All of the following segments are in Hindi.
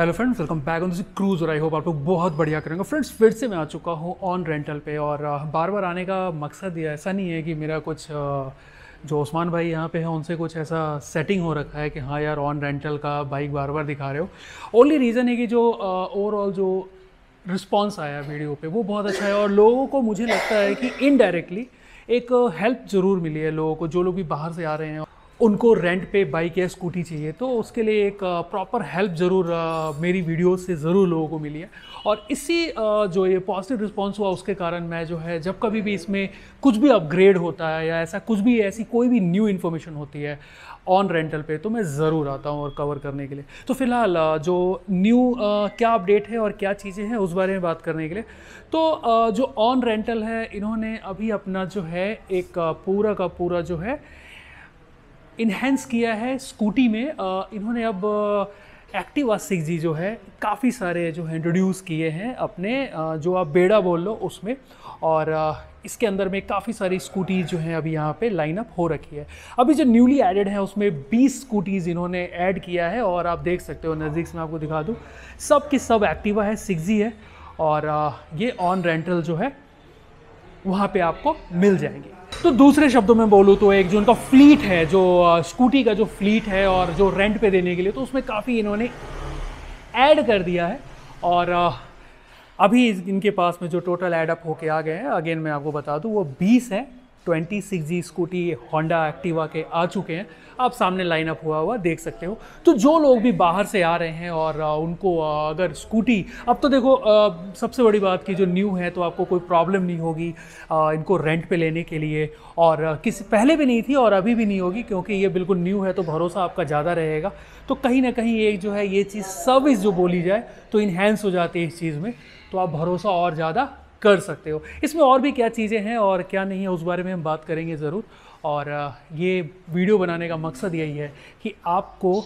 Hello friends welcome back on this cruise और आई होप आप लोग बहुत बढ़िया करेंगे फ्रेंड्स फिर से मैं आ चुका हूँ ऑन रेंटल पे और बार बार आने का मकसद ये ऐसा नहीं है कि मेरा कुछ जो ओस्मान भाई यहाँ पे हैं उनसे कुछ ऐसा सेटिंग हो रखा है कि हाँ यार ऑन रेंटल का बाइक बार बार दिखा रहे हो ओनली रीज़न है कि जो ओवरऑल जो रिस्पॉन्स आया वीडियो पर वो बहुत अच्छा है और लोगों को मुझे लगता है कि इनडायरेक्टली एक हेल्प ज़रूर मिली है लोगों को जो लोग भी बाहर से आ रहे हैं उनको रेंट पे बाइक या स्कूटी चाहिए तो उसके लिए एक प्रॉपर हेल्प ज़रूर मेरी वीडियो से ज़रूर लोगों को मिली है और इसी जो ये पॉजिटिव रिस्पॉन्स हुआ उसके कारण मैं जो है जब कभी भी इसमें कुछ भी अपग्रेड होता है या ऐसा कुछ भी ऐसी कोई भी न्यू इन्फॉर्मेशन होती है ऑन रेंटल पे तो मैं ज़रूर आता हूँ और कवर करने के लिए तो फिलहाल जो न्यू क्या अपडेट है और क्या चीज़ें हैं उस बारे में बात करने के लिए तो जो ऑन रेंटल है इन्होंने अभी अपना जो है एक पूरा का पूरा जो है इन्हेंस किया है स्कूटी में इन्होंने अब एक्टिवा सिक्स जी जो है काफ़ी सारे जो है इंट्रोड्यूस किए हैं अपने जो आप बेड़ा बोल लो उसमें और इसके अंदर में काफ़ी सारी स्कूटीज़ जो हैं अभी यहाँ पे लाइनअप हो रखी है अभी जो न्यूली एडेड है उसमें 20 स्कूटीज़ इन्होंने ऐड किया है और आप देख सकते हो नज़दीक से मैं आपको दिखा दूँ सब की सब एक्टिवा है सिक्स है और ये ऑन रेंटल जो है वहाँ पर आपको मिल जाएंगे तो दूसरे शब्दों में बोलूँ तो एक जो उनका फ्लीट है जो स्कूटी का जो फ्लीट है और जो रेंट पे देने के लिए तो उसमें काफ़ी इन्होंने ऐड कर दिया है और अभी इनके पास में जो टोटल ऐडअप होके आ गए हैं अगेन मैं आपको बता दूँ वो बीस है twenty six G scooty Honda Activa के आ चुके हैं आप सामने लाइनअप हुआ हुआ देख सकते हो तो जो लोग भी बाहर से आ रहे हैं और उनको अगर स्कूटी अब तो देखो सबसे बड़ी बात की जो न्यू है तो आपको कोई प्रॉब्लम नहीं होगी इनको रेंट पे लेने के लिए और किसी पहले भी नहीं थी और अभी भी नहीं होगी क्योंकि ये बिल्कुल न्यू है तो भरोसा आपका ज़्यादा रहेगा तो कहीं ना कहीं एक जो है ये चीज़ सर्विस जो बोली जाए तो इन्हेंस हो जाती है इस चीज़ में तो आप भरोसा और ज़्यादा कर सकते हो इसमें और भी क्या चीज़ें हैं और क्या नहीं है उस बारे में हम बात करेंगे ज़रूर और ये वीडियो बनाने का मकसद यही है कि आपको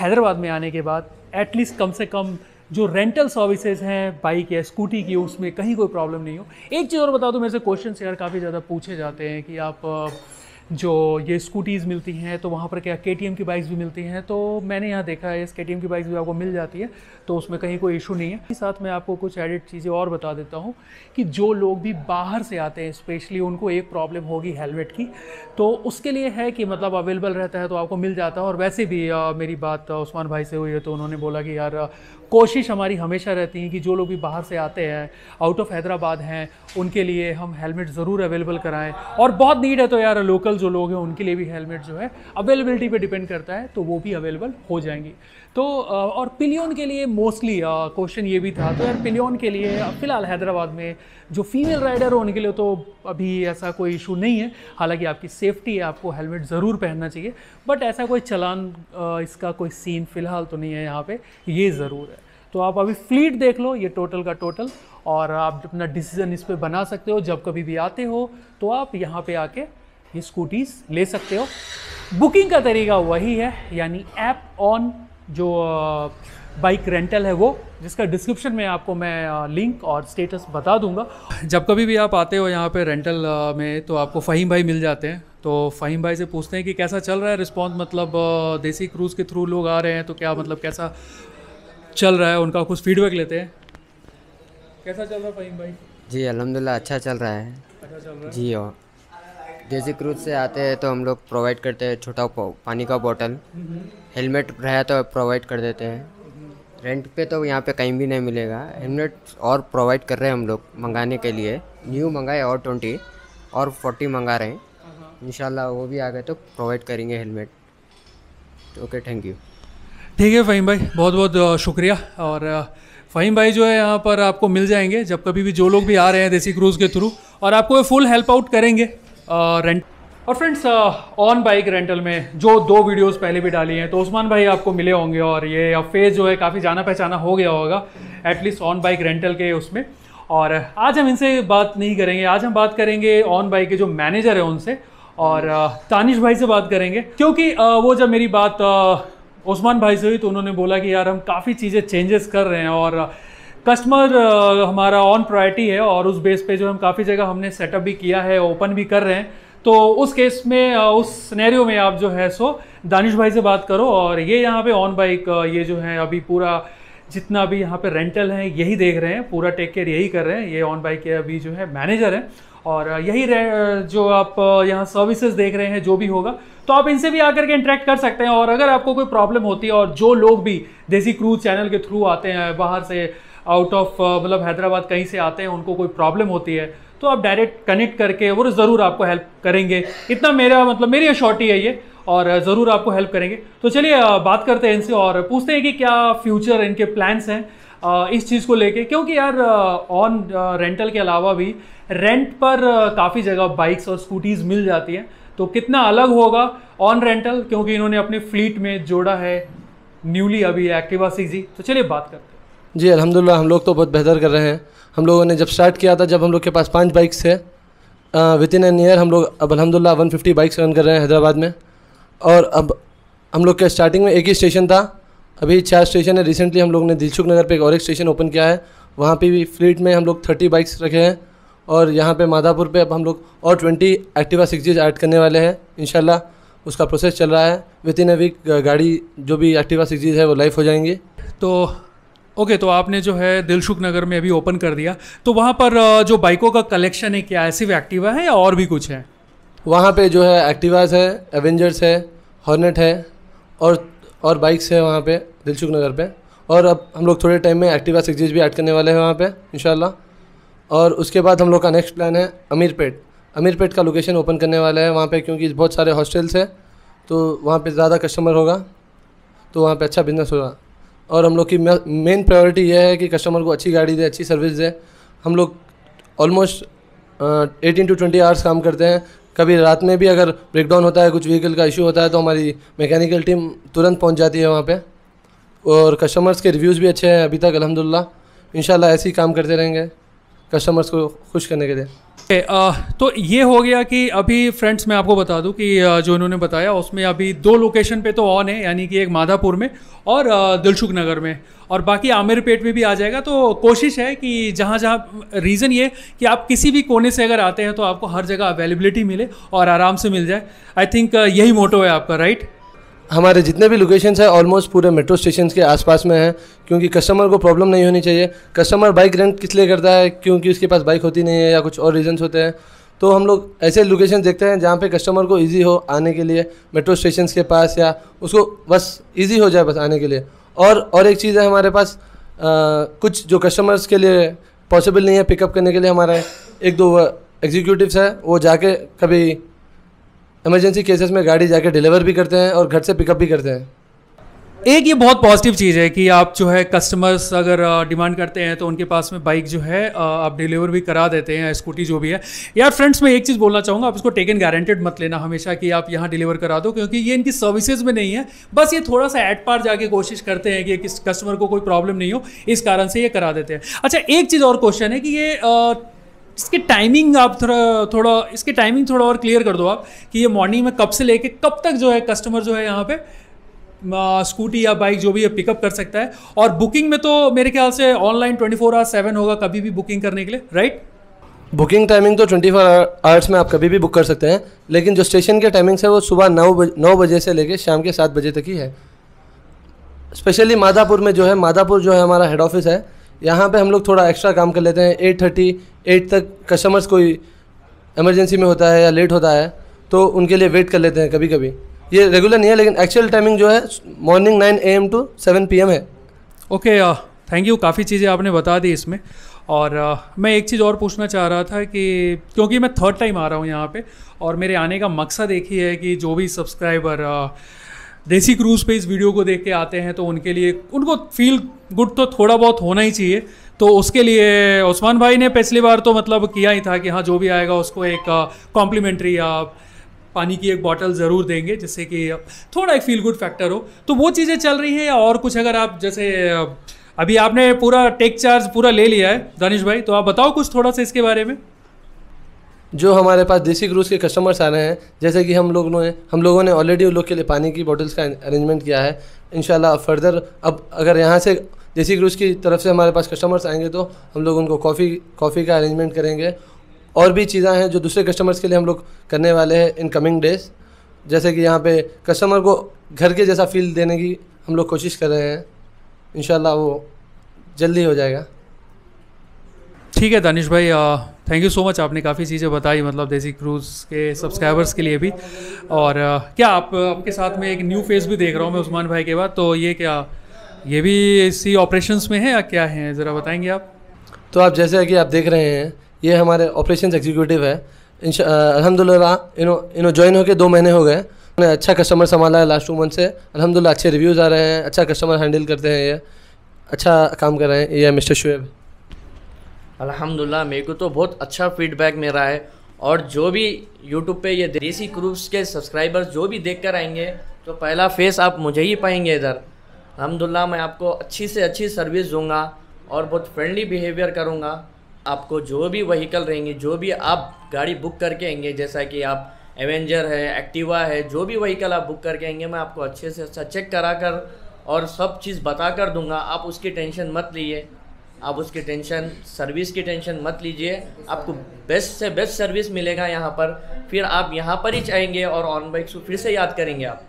हैदराबाद में आने के बाद एटलीस्ट कम से कम जो रेंटल सर्विसेज हैं बाइक या स्कूटी की उसमें कहीं कोई प्रॉब्लम नहीं हो एक चीज़ और बता दो मेरे से क्वेश्चन यार काफ़ी ज़्यादा पूछे जाते हैं कि आप जो ये स्कूटीज़ मिलती हैं तो वहाँ पर क्या के की बाइक्स भी मिलती हैं तो मैंने यहाँ देखा है इस के की बाइक्स भी आपको मिल जाती है तो उसमें कहीं कोई इशू नहीं है साथ मैं आपको कुछ एडिट चीज़ें और बता देता हूँ कि जो लोग भी बाहर से आते हैं स्पेशली उनको एक प्रॉब्लम होगी हेलमेट की तो उसके लिए है कि मतलब अवेलेबल रहता है तो आपको मिल जाता है और वैसे भी आ, मेरी बात उस्मान भाई से हुई है तो उन्होंने बोला कि यार कोशिश हमारी हमेशा रहती है कि जो लोग भी बाहर से आते हैं आउट ऑफ हैदराबाद हैं उनके लिए हम हेलमेट ज़रूर अवेलेबल कराएं और बहुत नीड है तो यार लोकल जो लोग हैं उनके लिए भी हेलमेट जो है अवेलेबिलिटी पे डिपेंड करता है तो वो भी अवेलेबल हो जाएंगी तो और पिलियन के लिए मोस्टली क्वेश्चन ये भी था तो यार पिलियन के लिए फ़िलहाल हैदराबाद में जो फीमेल राइडर हो उनके लिए तो अभी ऐसा कोई इशू नहीं है हालांकि आपकी सेफ्टी है आपको हेलमेट ज़रूर पहनना चाहिए बट ऐसा कोई चलान इसका कोई सीन फ़िलहाल तो नहीं है यहाँ पे ये ज़रूर है तो आप अभी फ्लीट देख लो ये टोटल का टोटल और आप अपना डिसीजन इस पर बना सकते हो जब कभी भी आते हो तो आप यहाँ पे आके ये स्कूटीज़ ले सकते हो बुकिंग का तरीका वही है यानी ऐप ऑन जो बाइक रेंटल है वो जिसका डिस्क्रिप्शन में आपको मैं लिंक और स्टेटस बता दूंगा जब कभी भी आप आते हो यहाँ पे रेंटल में तो आपको फ़हीम भाई मिल जाते हैं तो फ़हीम भाई से पूछते हैं कि कैसा चल रहा है रिस्पॉन्स मतलब देसी क्रूज़ के थ्रू लोग आ रहे हैं तो क्या मतलब कैसा चल रहा है उनका कुछ फीडबैक लेते हैं कैसा चल रहा है फहीम भाई जी अलहमदिल्ला अच्छा, अच्छा चल रहा है जी और जैसे क्रूज से आते हैं तो हम लोग प्रोवाइड करते हैं छोटा पानी का बोतल हेलमेट रहा तो प्रोवाइड कर देते हैं रेंट हम्म। पे तो यहाँ पे कहीं भी नहीं मिलेगा हेलमेट और प्रोवाइड कर रहे हैं हम लोग मंगाने के लिए न्यू मंगाए और ट्वेंटी और फोर्टी मंगा रहे हैं हाँ, हाँ। इन वो भी आ गए तो प्रोवाइड करेंगे हेलमेट ओके थैंक यू ठीक है फ़हीम भाई बहुत बहुत शुक्रिया और फ़हीम भाई जो है यहाँ पर आपको मिल जाएंगे जब कभी भी जो लोग भी आ रहे हैं देसी क्रूज़ के थ्रू और आपको फुल हेल्प आउट करेंगे रेंट और फ्रेंड्स ऑन बाइक रेंटल में जो दो वीडियोस पहले भी डाली हैं तो उस्मान भाई आपको मिले होंगे और ये फेज जो है काफ़ी जाना पहचाना हो गया होगा एटलीस्ट ऑन बाइक रेंटल के उसमें और आज हम इनसे बात नहीं करेंगे आज हम बात करेंगे ऑन बाइक के जो मैनेजर हैं उनसे और तानिश भाई से बात करेंगे क्योंकि वो जब मेरी बात उस्मान भाई से हुई तो उन्होंने बोला कि यार हम काफ़ी चीज़ें चेंजेस कर रहे हैं और कस्टमर uh, uh, हमारा ऑन प्रायोरिटी है और उस बेस पे जो हम काफ़ी जगह हमने सेटअप भी किया है ओपन भी कर रहे हैं तो उस केस में uh, उस सिनेरियो में आप जो है सो दानिश भाई से बात करो और ये यहाँ पे ऑन बाइक ये जो है अभी पूरा जितना भी यहाँ पे रेंटल है यही देख रहे हैं पूरा टेक केयर यही कर रहे हैं ये ऑन बाइक के अभी जो है मैनेजर हैं और यही जो आप यहाँ सर्विसेज देख रहे हैं जो भी होगा तो आप इनसे भी आकर के इंटरेक्ट कर सकते हैं और अगर आपको कोई प्रॉब्लम होती है और जो लोग भी देसी क्रूज चैनल के थ्रू आते हैं बाहर से आउट ऑफ मतलब हैदराबाद कहीं से आते हैं उनको कोई प्रॉब्लम होती है तो आप डायरेक्ट कनेक्ट करके वो ज़रूर आपको हेल्प करेंगे इतना मेरा मतलब मेरी अशॉर्टी है ये और ज़रूर आपको हेल्प करेंगे तो चलिए बात करते हैं इनसे और पूछते हैं कि क्या फ्यूचर इनके प्लान्स हैं इस चीज़ को लेके क्योंकि यार ऑन रेंटल के अलावा भी रेंट पर काफ़ी जगह बाइक्स और स्कूटीज़ मिल जाती हैं तो कितना अलग होगा ऑन रेंटल क्योंकि इन्होंने अपने फ्लीट में जोड़ा है न्यूली अभी एक्टिवा सीजी तो चलिए बात करते हैं जी अलहमदिल्ला हम लोग तो बहुत बेहतर कर रहे हैं हम लोगों ने जब स्टार्ट किया था जब हम लोग के पास पाँच बाइक्स थे विद इन एन ईयर हम लोग अब अलहमदिल्ला वन बाइक्स रन कर रहे हैं हैदराबाद में और अब हम लोग के स्टार्टिंग में एक ही स्टेशन था अभी चार स्टेशन है रिसेंटली हम लोग ने दिलचुक नगर पे एक और एक स्टेशन ओपन किया है वहाँ पे भी फ्लीट में हम लोग थर्टी बाइक्स रखे हैं और यहाँ पे माधापुर पे अब हम लोग और ट्वेंटी एक्टिवा जीज ऐड करने वाले हैं इन उसका प्रोसेस चल रहा है विद इन अ वीक गाड़ी जो भी एक्टिवा सिक्स जीज है वो लाइफ हो जाएंगी तो ओके तो आपने जो है दिलशुक नगर में अभी ओपन कर दिया तो वहाँ पर जो बाइकों का कलेक्शन है क्या है सिर्फ एक्टिवा है या और भी कुछ है वहाँ पे जो है एक्टिवाज है एवेंजर्स है हॉर्नेट है और और बाइक्स है वहाँ पे दिलचुक नगर पे और अब हम लोग थोड़े टाइम में एक्टिवा सिक्स भी ऐड करने वाले हैं वहाँ पे इन और उसके बाद हम लोग का नेक्स्ट प्लान है अमीरपेट अमीरपेट का लोकेशन ओपन करने वाला है वहाँ पे क्योंकि बहुत सारे हॉस्टल्स हैं तो वहाँ पे ज़्यादा कस्टमर होगा तो वहाँ पे अच्छा बिजनेस होगा और हम लोग की मेन प्रायोरिटी यह है कि कस्टमर को अच्छी गाड़ी दे अच्छी सर्विस दे हम लोग almost eighteen to twenty hours काम करते हैं कभी रात में भी अगर ब्रेकडाउन होता है कुछ व्हीकल का इशू होता है तो हमारी मैकेनिकल टीम तुरंत पहुंच जाती है वहाँ पे और कस्टमर्स के रिव्यूज़ भी अच्छे हैं अभी तक अलहमदिल्ला इन ऐसे ही काम करते रहेंगे कस्टमर्स को खुश करने के लिए Uh, तो ये हो गया कि अभी फ्रेंड्स मैं आपको बता दूं कि uh, जो इन्होंने बताया उसमें अभी दो लोकेशन पे तो ऑन है यानी कि एक माधापुर में और uh, दिलशुक नगर में और बाकी आमिरपेट में भी आ जाएगा तो कोशिश है कि जहाँ जहाँ रीज़न ये कि आप किसी भी कोने से अगर आते हैं तो आपको हर जगह अवेलेबिलिटी मिले और आराम से मिल जाए आई थिंक यही मोटो है आपका राइट right? हमारे जितने भी लोकेशंस हैं ऑलमोस्ट पूरे मेट्रो स्टेशन के आसपास में हैं क्योंकि कस्टमर को प्रॉब्लम नहीं होनी चाहिए कस्टमर बाइक रेंट किस लिए करता है क्योंकि उसके पास बाइक होती नहीं है या कुछ और रीज़न्स होते हैं तो हम लोग ऐसे लोकेशन देखते हैं जहाँ पे कस्टमर को इजी हो आने के लिए मेट्रो स्टेशन के पास या उसको बस इजी हो जाए बस आने के लिए और और एक चीज़ है हमारे पास आ, कुछ जो कस्टमर्स के लिए पॉसिबल नहीं है पिकअप करने के लिए हमारे एक दो एग्जीक्यूटिवस हैं वो जाके कभी इमरजेंसी केसेस में गाड़ी जाके डिलीवर भी करते हैं और घर से पिकअप भी करते हैं एक ये बहुत पॉजिटिव चीज़ है कि आप जो है कस्टमर्स अगर डिमांड करते हैं तो उनके पास में बाइक जो है आप डिलीवर भी करा देते हैं स्कूटी जो भी है यार फ्रेंड्स मैं एक चीज़ बोलना चाहूँगा आप इसको टेकन गारंटेड मत लेना हमेशा कि आप यहाँ डिलीवर करा दो क्योंकि ये इनकी सर्विसेज में नहीं है बस ये थोड़ा सा एट पार जाके कोशिश करते हैं कि किस कस्टमर को कोई प्रॉब्लम नहीं हो इस कारण से ये करा देते हैं अच्छा एक चीज़ और क्वेश्चन है कि ये इसके टाइमिंग आप थोड़ा थोड़ा इसके टाइमिंग थोड़ा और क्लियर कर दो आप कि ये मॉर्निंग में कब से लेके कब तक जो है कस्टमर जो है यहाँ पे स्कूटी या बाइक जो भी है पिकअप कर सकता है और बुकिंग में तो मेरे ख्याल से online twenty four hour seven होगा कभी भी बुकिंग करने के लिए राइट बुकिंग टाइमिंग तो ट्वेंटी फोर आवर्स में आप कभी भी बुक कर सकते हैं लेकिन जो स्टेशन के टाइमिंग्स है वो सुबह नौ नौ बजे से लेकर शाम के सात बजे तक ही है स्पेशली माधापुर में जो है माधापुर जो है हमारा हेड ऑफिस है यहाँ पे हम लोग थोड़ा एक्स्ट्रा काम कर लेते हैं एट थर्टी एट तक कस्टमर्स कोई एमरजेंसी में होता है या लेट होता है तो उनके लिए वेट कर लेते हैं कभी कभी ये रेगुलर नहीं है लेकिन एक्चुअल टाइमिंग जो है morning nine A M to seven P M है ओके थैंक यू काफ़ी चीज़ें आपने बता दी इसमें और uh, मैं एक चीज़ और पूछना चाह रहा था कि क्योंकि मैं थर्ड टाइम आ रहा हूँ यहाँ पे और मेरे आने का मकसद एक ही है कि जो भी सब्सक्राइबर uh, देसी क्रूज़ पे इस वीडियो को देख के आते हैं तो उनके लिए उनको फील गुड तो थोड़ा बहुत होना ही चाहिए तो उसके लिए उस्मान भाई ने पिछली बार तो मतलब किया ही था कि हाँ जो भी आएगा उसको एक कॉम्प्लीमेंट्री uh, या पानी की एक बॉटल ज़रूर देंगे जिससे कि थोड़ा एक फील गुड फैक्टर हो तो वो चीज़ें चल रही है और कुछ अगर आप जैसे अभी आपने पूरा टेक चार्ज पूरा ले लिया है दानिश भाई तो आप बताओ कुछ थोड़ा सा इसके बारे में जो हमारे पास देसी क्रूज़ के कस्टमर्स आ रहे हैं जैसे कि हम लोगों ने हम लोगों ने ऑलरेडी उन लोग के लिए पानी की बॉटल्स का अरेंजमेंट किया है इन फर्दर अब अगर यहाँ से देसी क्रूज़ की तरफ से हमारे पास कस्टमर्स आएंगे तो हम लोग उनको कॉफ़ी कॉफ़ी का अरेंजमेंट करेंगे और भी चीज़ें हैं जो दूसरे कस्टमर्स के लिए हम लोग करने वाले हैं इन कमिंग डेज जैसे कि यहाँ पे कस्टमर को घर के जैसा फील देने की हम लोग कोशिश कर रहे हैं इन वो जल्दी हो जाएगा ठीक है दानिश भाई थैंक यू सो मच आपने काफ़ी चीज़ें बताई मतलब देसी क्रूज़ के सब्सक्राइबर्स के लिए भी और आ, क्या आप आपके साथ में एक न्यू फेस भी देख रहा हूँ मैं उस्मान भाई के बाद तो ये क्या ये भी इसी ऑपरेशंस में है या क्या है ज़रा बताएंगे आप तो आप जैसे कि आप देख रहे हैं ये हमारे ऑपरेशन एग्जीक्यूटिव है अलहमदिल्ला इनो ज्वाइन होकर दो महीने हो गए उन्होंने अच्छा कस्टमर संभाला है लास्ट टू मंथ से अलहमदिल्ला अच्छे रिव्यूज़ आ रहे हैं अच्छा कस्टमर हैंडल करते हैं ये अच्छा काम कर रहे हैं ये मिस्टर शुएब अलहमदिल्ला मेरे को तो बहुत अच्छा फीडबैक मिल रहा है और जो भी यूट्यूब पे ये देसी क्रूप्स के सब्सक्राइबर्स जो भी देख कर आएंगे तो पहला फेस आप मुझे ही पाएंगे इधर अलहमदिल्ला मैं आपको अच्छी से अच्छी सर्विस दूँगा और बहुत फ्रेंडली बिहेवियर करूँगा आपको जो भी वहीकल रहेंगे जो भी आप गाड़ी बुक करके आएंगे जैसा कि आप एवेंजर है एक्टिवा है जो भी वहीकल आप बुक करके आएंगे मैं आपको अच्छे से अच्छा चेक करा कर और सब चीज़ बता कर दूंगा आप उसकी टेंशन मत लीजिए आप उसकी टेंशन सर्विस की टेंशन मत लीजिए आपको बेस्ट से बेस्ट सर्विस मिलेगा यहाँ पर फिर आप यहाँ पर ही चाहेंगे और ऑन बाइक फिर से याद करेंगे आप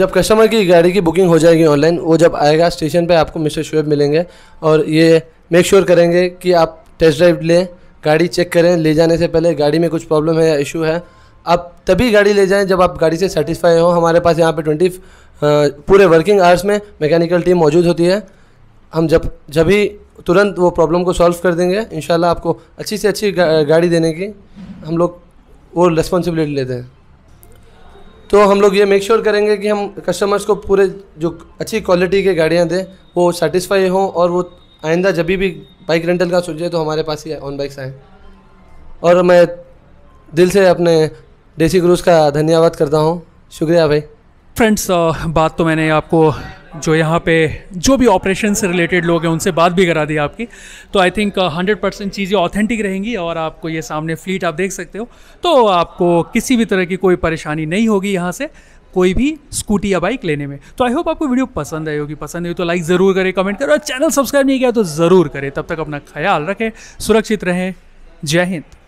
जब कस्टमर की गाड़ी की बुकिंग हो जाएगी ऑनलाइन वो जब आएगा स्टेशन पे आपको मिस्टर शुएब मिलेंगे और ये मेक श्योर करेंगे कि आप टेस्ट ड्राइव लें गाड़ी चेक करें ले जाने से पहले गाड़ी में कुछ प्रॉब्लम है या इशू है आप तभी गाड़ी ले जाएं जब आप गाड़ी से सेटिस्फाई हो हमारे पास यहाँ पे ट्वेंटी पूरे वर्किंग आवर्स में मैकेनिकल टीम मौजूद होती है हम जब जब ही तुरंत वो प्रॉब्लम को सॉल्व कर देंगे इन आपको अच्छी से अच्छी गा, गाड़ी देने की हम लोग वो रिस्पॉन्सिबिलिटी लेते हैं तो हम लोग ये मेक श्योर sure करेंगे कि हम कस्टमर्स को पूरे जो अच्छी क्वालिटी के गाड़ियाँ दें वो सेटिस्फाई हों और वो आइंदा जब भी बाइक रेंटल का सोचे तो हमारे पास ही ऑन बाइक्स आए और मैं दिल से अपने देसी क्रूज़ का धन्यवाद करता हूँ शुक्रिया भाई फ्रेंड्स बात तो मैंने आपको जो यहाँ पे जो भी ऑपरेशन से रिलेटेड लोग हैं उनसे बात भी करा दी आपकी तो आई थिंक हंड्रेड परसेंट चीज़ें ऑथेंटिक रहेंगी और आपको ये सामने फ्लीट आप देख सकते हो तो आपको किसी भी तरह की कोई परेशानी नहीं होगी यहाँ से कोई भी स्कूटी या बाइक लेने में तो आई होप आपको वीडियो पसंद आई होगी पसंद आई तो लाइक ज़रूर करें कमेंट करें और चैनल सब्सक्राइब नहीं किया तो ज़रूर करें तब तक अपना ख्याल रखें सुरक्षित रहें जय हिंद